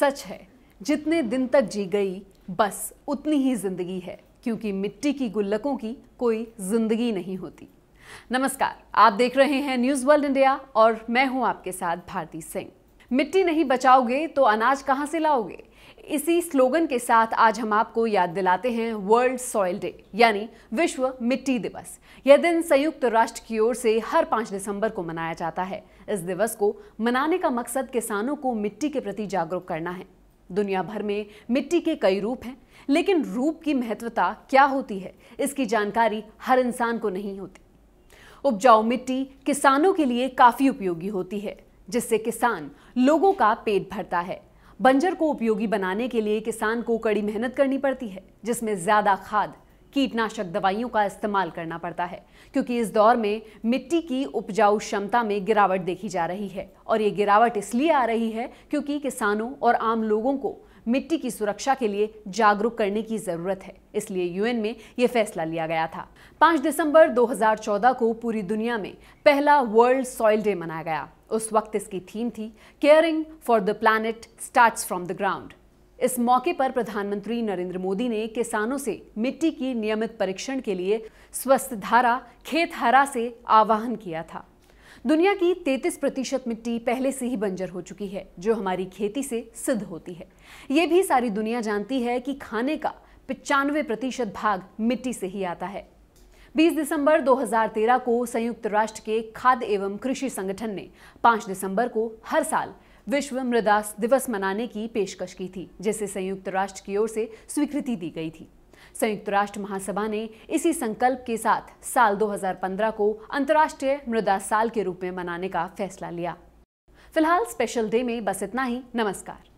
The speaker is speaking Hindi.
सच है जितने दिन तक जी गई बस उतनी ही जिंदगी है क्योंकि मिट्टी की गुल्लकों की कोई जिंदगी नहीं होती नमस्कार आप देख रहे हैं न्यूज़ वर्ल्ड इंडिया और मैं हूं आपके साथ भारती सिंह मिट्टी नहीं बचाओगे तो अनाज कहाँ से लाओगे इसी स्लोगन के साथ आज हम आपको याद दिलाते हैं वर्ल्ड सॉइल डे यानी विश्व मिट्टी दिवस यह दिन संयुक्त राष्ट्र की ओर से हर पाँच दिसंबर को मनाया जाता है इस दिवस को मनाने का मकसद किसानों को मिट्टी के प्रति जागरूक करना है दुनिया भर में मिट्टी के कई रूप हैं लेकिन रूप की महत्वता क्या होती है इसकी जानकारी हर इंसान को नहीं होती उपजाऊ मिट्टी किसानों के लिए काफ़ी उपयोगी होती है जिससे किसान लोगों का पेट भरता है बंजर को उपयोगी बनाने के लिए किसान को कड़ी मेहनत करनी पड़ती है जिसमें ज़्यादा खाद कीटनाशक दवाइयों का इस्तेमाल करना पड़ता है क्योंकि इस दौर में मिट्टी की उपजाऊ क्षमता में गिरावट देखी जा रही है और ये गिरावट इसलिए आ रही है क्योंकि किसानों और आम लोगों को मिट्टी की सुरक्षा के लिए जागरूक करने की जरूरत है इसलिए यूएन में यह फैसला लिया गया था 5 दिसंबर 2014 को पूरी दुनिया में पहला वर्ल्ड सॉइल डे मनाया गया उस वक्त इसकी थीम थी caring for the planet start from the ground इस मौके पर प्रधानमंत्री नरेंद्र मोदी ने किसानों से मिट्टी की नियमित परीक्षण के लिए स्वस्थ धारा खेत हरा से आवाहन किया था दुनिया की 33 प्रतिशत मिट्टी पहले से ही बंजर हो चुकी है जो हमारी खेती से सिद्ध होती है ये भी सारी दुनिया जानती है कि खाने का पिचानवे प्रतिशत भाग मिट्टी से ही आता है 20 दिसंबर 2013 को संयुक्त राष्ट्र के खाद्य एवं कृषि संगठन ने 5 दिसंबर को हर साल विश्व मृदा दिवस मनाने की पेशकश की थी जिसे संयुक्त राष्ट्र की ओर से स्वीकृति दी गई थी संयुक्त राष्ट्र महासभा ने इसी संकल्प के साथ साल 2015 को अंतर्राष्ट्रीय मृदा साल के रूप में मनाने का फैसला लिया फिलहाल स्पेशल डे में बस इतना ही नमस्कार